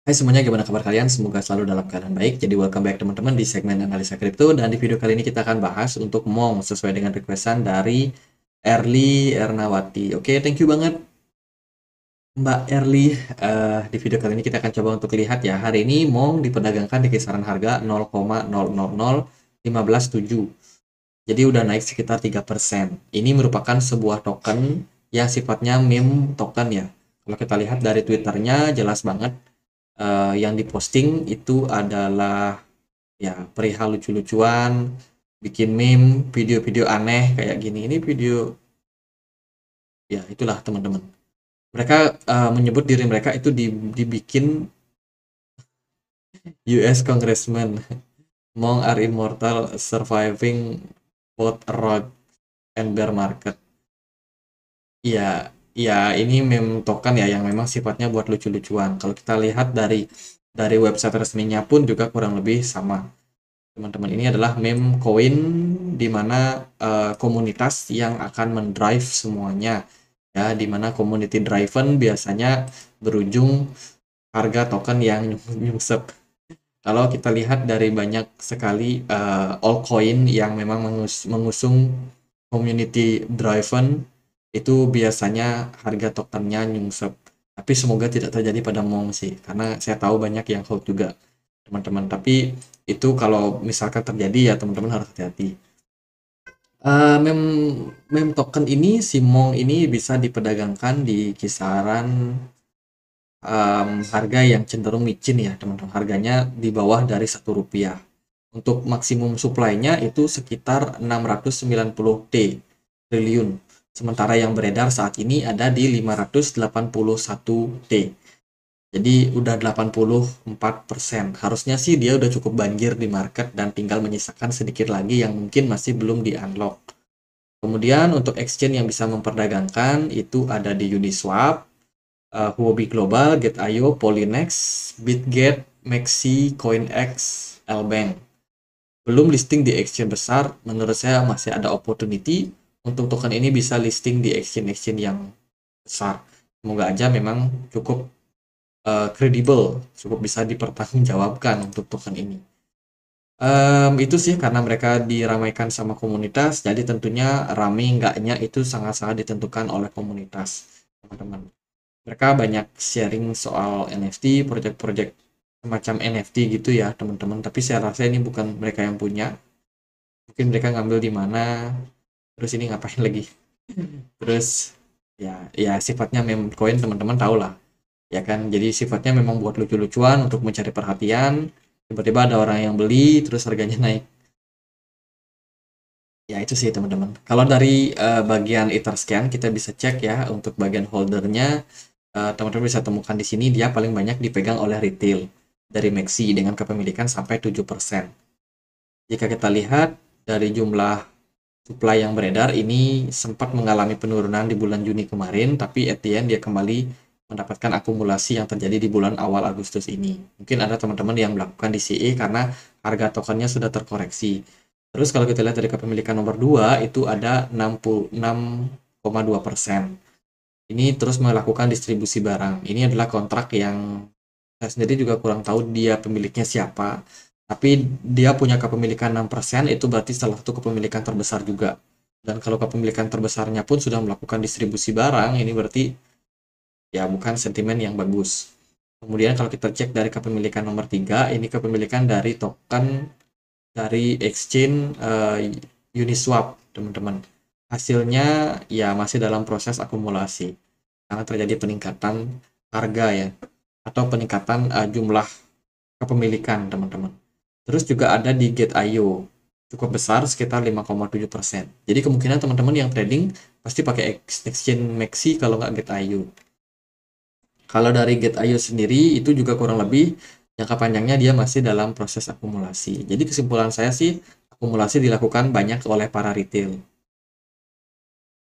Hai semuanya, gimana kabar kalian? Semoga selalu dalam keadaan baik. Jadi welcome back teman-teman di segmen analisa kripto dan di video kali ini kita akan bahas untuk MONG sesuai dengan requestan dari Erli Ernawati. Oke, okay, thank you banget Mbak Erli. Uh, di video kali ini kita akan coba untuk lihat ya. Hari ini MONG diperdagangkan di kisaran harga 0,000157. Jadi udah naik sekitar 3%. Ini merupakan sebuah token yang sifatnya meme token ya. Kalau kita lihat dari Twitternya jelas banget uh, yang diposting itu adalah ya perihal lucu-lucuan, bikin meme, video-video aneh kayak gini. Ini video ya itulah teman-teman. Mereka uh, menyebut diri mereka itu dibikin US Congressman. Mong are immortal surviving both rock and bear market. Ya, ya ini meme token ya yang memang sifatnya buat lucu-lucuan. Kalau kita lihat dari dari website resminya pun juga kurang lebih sama. Teman-teman ini adalah meme coin di mana uh, komunitas yang akan mendrive semuanya ya di mana community driven biasanya berujung harga token yang nyungsep. Kalau kita lihat dari banyak sekali uh, altcoin yang memang mengus mengusung community driven itu biasanya harga tokennya nyungsep. Tapi semoga tidak terjadi pada Mong sih, karena saya tahu banyak yang hold juga teman-teman. Tapi itu kalau misalkan terjadi ya teman-teman harus hati-hati. Uh, mem mem token ini si Mong ini bisa diperdagangkan di kisaran um, harga yang cenderung micin ya teman-teman. Harganya di bawah dari satu rupiah. Untuk maksimum supply-nya itu sekitar 690 T triliun Sementara yang beredar saat ini ada di 581 t, Jadi udah 84%. Harusnya sih dia udah cukup banjir di market dan tinggal menyisakan sedikit lagi yang mungkin masih belum di-unlock. Kemudian untuk exchange yang bisa memperdagangkan itu ada di Uniswap, uh, Huobi Global, Gate.io, Polynex, Bitget, Maxi, CoinX, Lbank. Belum listing di exchange besar, menurut saya masih ada opportunity untuk token ini bisa listing di exchange-exchange yang besar. Semoga aja memang cukup eh, kredibel, uh, cukup bisa dipertanggungjawabkan untuk token ini. Um, itu sih karena mereka diramaikan sama komunitas, jadi tentunya rame enggaknya itu sangat-sangat ditentukan oleh komunitas, teman-teman. Mereka banyak sharing soal NFT, project-project semacam NFT gitu ya, teman-teman. Tapi saya rasa ini bukan mereka yang punya. Mungkin mereka ngambil di mana, terus ini ngapain lagi terus ya ya sifatnya meme coin teman-teman tahu lah ya kan jadi sifatnya memang buat lucu-lucuan untuk mencari perhatian tiba-tiba ada orang yang beli terus harganya naik ya itu sih teman-teman kalau dari uh, bagian scan kita bisa cek ya untuk bagian holdernya eh, teman-teman uh, teman -teman bisa temukan di sini dia paling banyak dipegang oleh retail dari Maxi dengan kepemilikan sampai 7%. Jika kita lihat dari jumlah supply yang beredar ini sempat mengalami penurunan di bulan Juni kemarin, tapi at the end dia kembali mendapatkan akumulasi yang terjadi di bulan awal Agustus ini. Mungkin ada teman-teman yang melakukan DCA e karena harga tokennya sudah terkoreksi. Terus kalau kita lihat dari kepemilikan nomor 2 itu ada 66,2 persen. Ini terus melakukan distribusi barang. Ini adalah kontrak yang saya sendiri juga kurang tahu dia pemiliknya siapa tapi dia punya kepemilikan 6% itu berarti salah satu kepemilikan terbesar juga dan kalau kepemilikan terbesarnya pun sudah melakukan distribusi barang ini berarti ya bukan sentimen yang bagus kemudian kalau kita cek dari kepemilikan nomor 3 ini kepemilikan dari token dari exchange uh, Uniswap teman-teman hasilnya ya masih dalam proses akumulasi karena terjadi peningkatan harga ya atau peningkatan uh, jumlah kepemilikan teman-teman Terus juga ada di IO cukup besar sekitar 5,7%. Jadi kemungkinan teman-teman yang trading pasti pakai exchange Maxi kalau nggak IO. Kalau dari IO sendiri itu juga kurang lebih jangka panjangnya dia masih dalam proses akumulasi. Jadi kesimpulan saya sih akumulasi dilakukan banyak oleh para retail.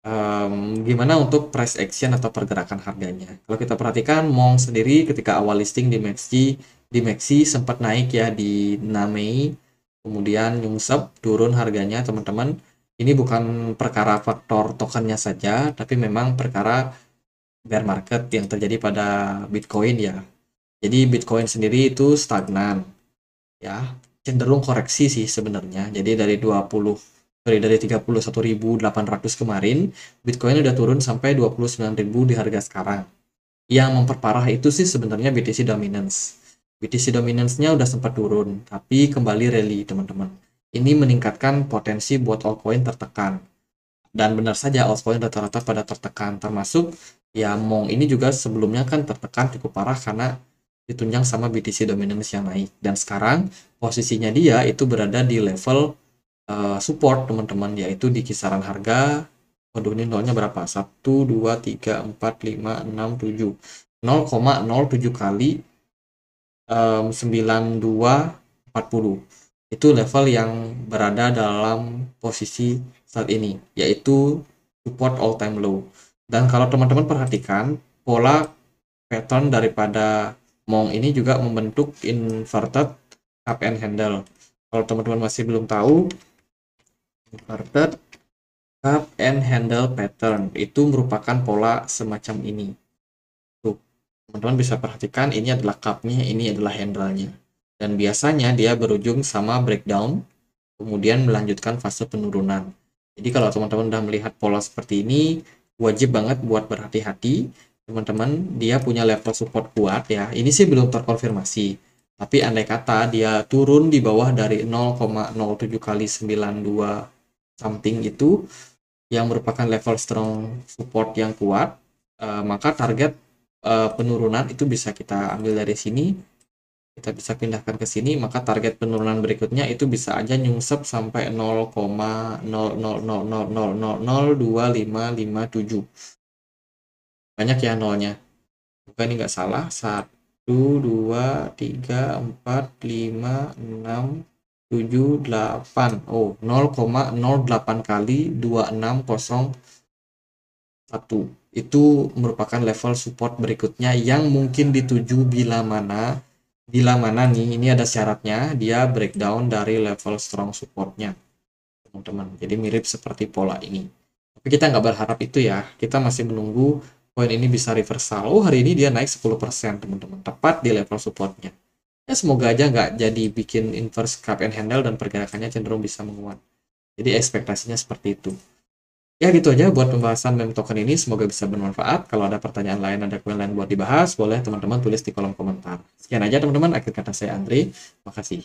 Um, gimana untuk price action atau pergerakan harganya? Kalau kita perhatikan Mong sendiri ketika awal listing di Maxi di Maxi sempat naik ya di 6 Mei kemudian nyungsep turun harganya teman-teman ini bukan perkara faktor tokennya saja tapi memang perkara bear market yang terjadi pada Bitcoin ya jadi Bitcoin sendiri itu stagnan ya cenderung koreksi sih sebenarnya jadi dari 20 sorry, dari 31.800 kemarin Bitcoin udah turun sampai 29.000 di harga sekarang yang memperparah itu sih sebenarnya BTC dominance BTC dominance-nya udah sempat turun, tapi kembali rally teman-teman. Ini meningkatkan potensi buat altcoin tertekan. Dan benar saja altcoin rata-rata pada tertekan, termasuk ya Mong ini juga sebelumnya kan tertekan cukup parah karena ditunjang sama BTC dominance yang naik. Dan sekarang posisinya dia itu berada di level uh, support teman-teman, yaitu di kisaran harga Waduh ini nolnya berapa? 1, 2, 3, 4, 5, 6, 7 0,07 kali um, 9240 itu level yang berada dalam posisi saat ini yaitu support all time low dan kalau teman-teman perhatikan pola pattern daripada Mong ini juga membentuk inverted up and handle kalau teman-teman masih belum tahu inverted cup and handle pattern itu merupakan pola semacam ini teman-teman bisa perhatikan ini adalah cupnya, ini adalah handle-nya. Dan biasanya dia berujung sama breakdown, kemudian melanjutkan fase penurunan. Jadi kalau teman-teman sudah melihat pola seperti ini, wajib banget buat berhati-hati. Teman-teman, dia punya level support kuat ya. Ini sih belum terkonfirmasi. Tapi andai kata dia turun di bawah dari 0,07 kali 92 something itu, yang merupakan level strong support yang kuat, eh, maka target uh, penurunan itu bisa kita ambil dari sini kita bisa pindahkan ke sini maka target penurunan berikutnya itu bisa aja nyungsep sampai 0,000002557 banyak ya nolnya bukan ini nggak salah 1 2 3 4 5 6 delapan oh 0,08 kali 2601 itu merupakan level support berikutnya yang mungkin dituju bila mana bila mana nih ini ada syaratnya dia breakdown dari level strong supportnya teman-teman jadi mirip seperti pola ini tapi kita nggak berharap itu ya kita masih menunggu poin ini bisa reversal oh hari ini dia naik 10% teman-teman tepat di level supportnya ya semoga aja nggak jadi bikin inverse cup and handle dan pergerakannya cenderung bisa menguat jadi ekspektasinya seperti itu Ya gitu aja buat pembahasan meme token ini, semoga bisa bermanfaat. Kalau ada pertanyaan lain, ada komen lain buat dibahas, boleh teman-teman tulis di kolom komentar. Sekian aja teman-teman, akhir kata saya Andri, makasih.